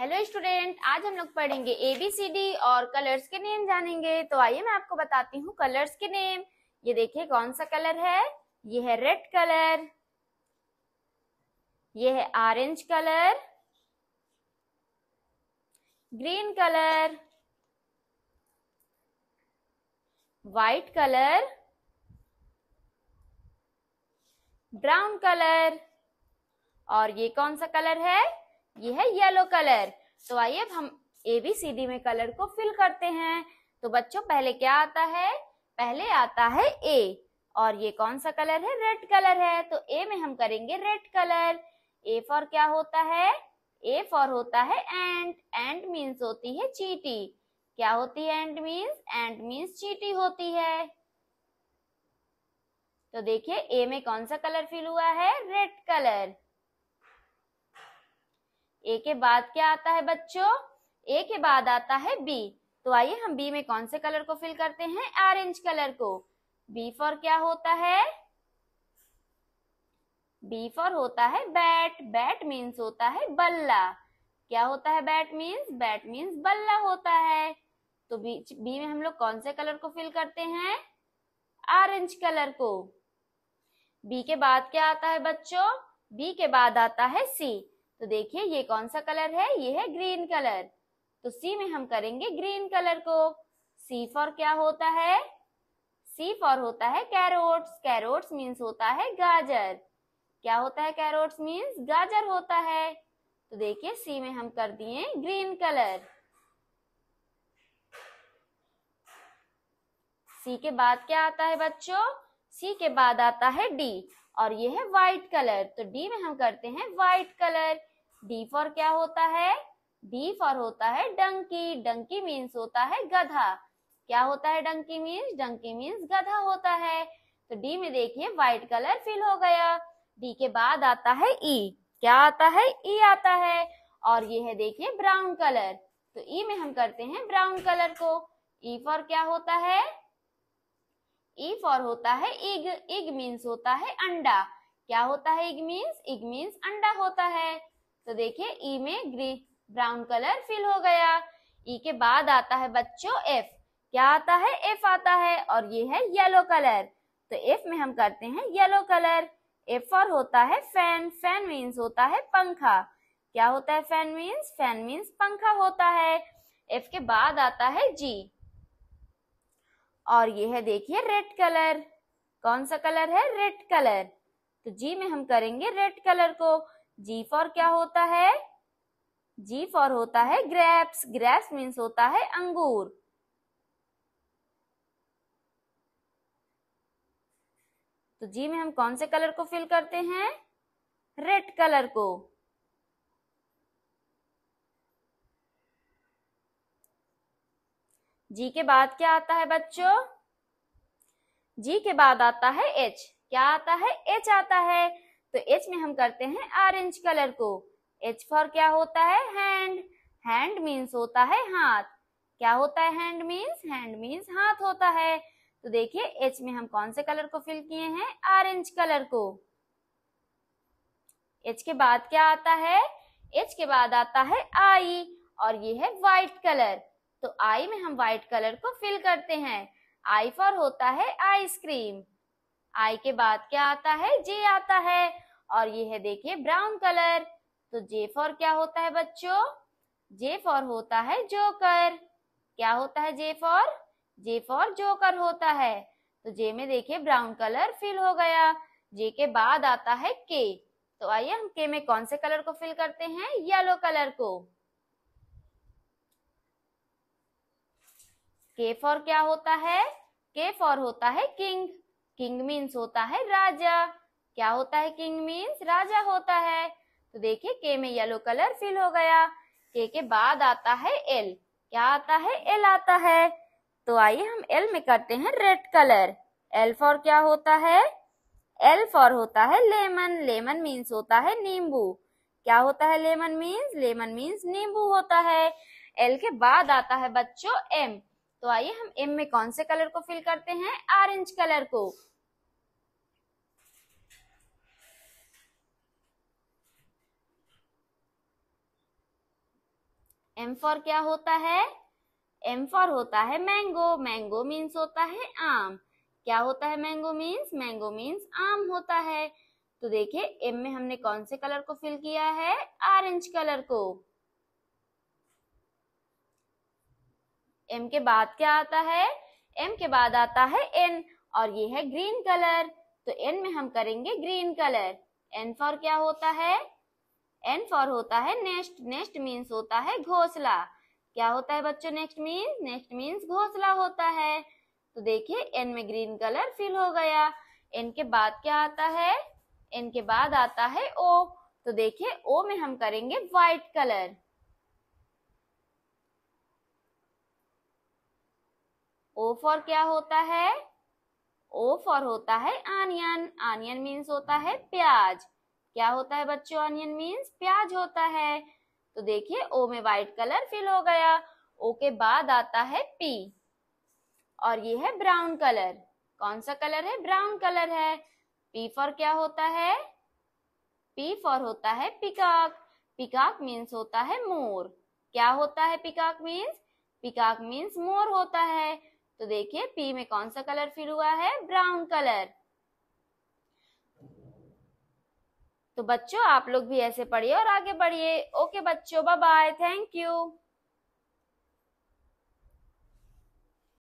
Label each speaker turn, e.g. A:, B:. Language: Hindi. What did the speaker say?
A: हेलो स्टूडेंट आज हम लोग पढ़ेंगे एबीसीडी और कलर्स के नेम जानेंगे तो आइए मैं आपको बताती हूँ कलर्स के नेम ये देखिए कौन सा कलर है ये है रेड कलर ये है orange colour green colour white colour brown colour और ये कौन सा कलर है ये है येलो कलर तो आइए अब हम एबीसीडी में कलर को फिल करते हैं तो बच्चों पहले क्या आता है पहले आता है ए और ये कौन सा कलर है रेड कलर है तो ए में हम करेंगे रेड कलर ए फॉर क्या होता है ए फॉर होता है एंड एंड मीन्स होती है चीटी क्या होती है एंड मीन्स एंड मीन्स चीटी होती है तो देखिए ए में कौन सा कलर फिल हुआ है रेड कलर ए के बाद क्या आता है बच्चों ए के बाद आता है बी तो आइए हम बी में कौन से कलर को फिल करते हैं ऑरेंज कलर को बी फॉर क्या होता है बी फॉर होता है बैट बैट मीन्स होता है बल्ला क्या होता है बैट मीन्स बैट मीन्स बल्ला होता है तो बी बी में हम लोग कौन से कलर को फिल करते हैं ऑरेंज कलर को बी के बाद क्या आता है बच्चों बी के बाद आता है सी तो देखिए ये कौन सा कलर है ये है ग्रीन कलर तो सी में हम करेंगे ग्रीन कलर को सी फॉर क्या होता है सी फॉर होता है कैरोट्स कैरोट्स मीन्स होता है गाजर क्या होता है कैरोट्स मीन्स गाजर होता है तो देखिए सी में हम कर दिए ग्रीन कलर सी के बाद क्या आता है बच्चों सी के बाद आता है डी और ये है व्हाइट कलर तो डी में हम करते हैं व्हाइट कलर डी फॉर क्या होता है डी फॉर होता है डंकी डंकी मीन्स होता है गधा क्या होता है डंकी मीन्स डंकी मीन्स गधा होता है तो डी में देखिए व्हाइट कलर फिल हो गया डी के बाद आता है ई e. क्या आता है ई e आता है और ये है देखिए ब्राउन कलर तो ई e में हम करते हैं ब्राउन कलर को ई e फॉर क्या होता है ई e फॉर होता है इग इग मीन्स होता है अंडा क्या होता है इग मीन्स इग मीन्स अंडा होता है तो देखिए ई e में ग्रीन ब्राउन कलर फिल हो गया ई e के बाद आता है बच्चों एफ क्या आता है एफ आता है और ये है येलो कलर तो एफ में हम करते हैं येलो कलर एफ फॉर होता है फैन फैन मीन्स होता है पंखा क्या होता है फैन मीन्स फैन मीन्स पंखा होता है एफ के बाद आता है जी और ये है देखिए रेड कलर कौन सा कलर है रेड कलर तो जी में हम करेंगे रेड कलर को जी फॉर क्या होता है जी फॉर होता है ग्रेप्स ग्रेप्स मीन्स होता है अंगूर तो जी में हम कौन से कलर को फिल करते हैं रेड कलर को जी के बाद क्या आता है बच्चों जी के बाद आता है एच क्या आता है एच आता है तो एच में हम करते हैं ऑरेंज कलर को एच फॉर क्या होता है हैंड हैंड मीन्स होता है हाथ क्या होता है हैंड मीन्स हैंड मीन्स हाथ होता है तो देखिए एच में हम कौन से कलर को फिल किए हैं ऑरेंज कलर को एच के बाद क्या आता है एच के बाद आता है आई और ये है व्हाइट कलर तो आई में हम व्हाइट कलर को फिल करते हैं आई फॉर होता है आइसक्रीम आई के बाद क्या आता है जे आता है और ये है देखिए ब्राउन कलर तो जे फॉर क्या होता है बच्चों जे फॉर होता है जोकर क्या होता है J for J for joker होता है तो जे में देखिए ब्राउन कलर फिल हो गया जे के बाद आता है के तो आइए हम के में कौन से कलर को फिल करते हैं येलो कलर को के फॉर क्या होता है के फॉर होता है किंग किंग मीन्स होता है राजा क्या होता है किंग मीन्स राजा होता है तो देखिए के में येलो कलर फिल हो गया के के बाद आता है एल क्या आता है एल आता है तो आइए हम एल में करते हैं रेड कलर एल फॉर क्या होता है एल फॉर होता है लेमन लेमन मीन्स होता है नींबू क्या होता है लेमन मीन्स लेमन मीन्स नींबू होता है एल के बाद आता है बच्चों एम तो आइए हम एम में कौन से कलर को फिल करते हैं ऑरेंज कलर को एम फॉर क्या होता है एम फॉर होता है मैंगो मैंगो मीन्स होता है आम क्या होता है मैंगो मीन्स मैंगो मीन्स आम होता है तो देखिए एम में हमने कौन से कलर को फिल किया है ऑरेंज कलर को एम के बाद क्या आता है एम के बाद आता है एन और ये है ग्रीन कलर तो एन में हम करेंगे ग्रीन कलर एन फॉर क्या होता है एन फॉर होता है नेक्स्ट नेक्स्ट मीन्स होता है घोसला क्या होता है बच्चों नेक्स्ट मीन्स नेक्स्ट मीन्स घोसला होता है तो देखिए एन में ग्रीन कलर फिल हो गया एन के बाद क्या आता है एन के बाद आता है ओ तो देखिए ओ में हम करेंगे व्हाइट कलर ओ फॉर क्या होता है ओ फॉर होता है आनियन आनियन मीन्स होता है प्याज क्या होता है बच्चों आनियन मीन्स प्याज होता है तो देखिए ओ में व्हाइट कलर फिल हो गया ओ के बाद आता है पी और ये है ब्राउन कलर कौन सा कलर है ब्राउन कलर है पी फॉर क्या होता है पी फॉर होता है पिकाक पिकाक मीन्स होता है मोर क्या होता है पिकाक मीन्स पिकाक मीन्स मोर होता है तो देखिए पी में कौन सा कलर फिर हुआ है ब्राउन कलर तो बच्चों आप लोग भी ऐसे पढ़िए और आगे बढ़िए ओके बच्चों बाय बाय थैंक यू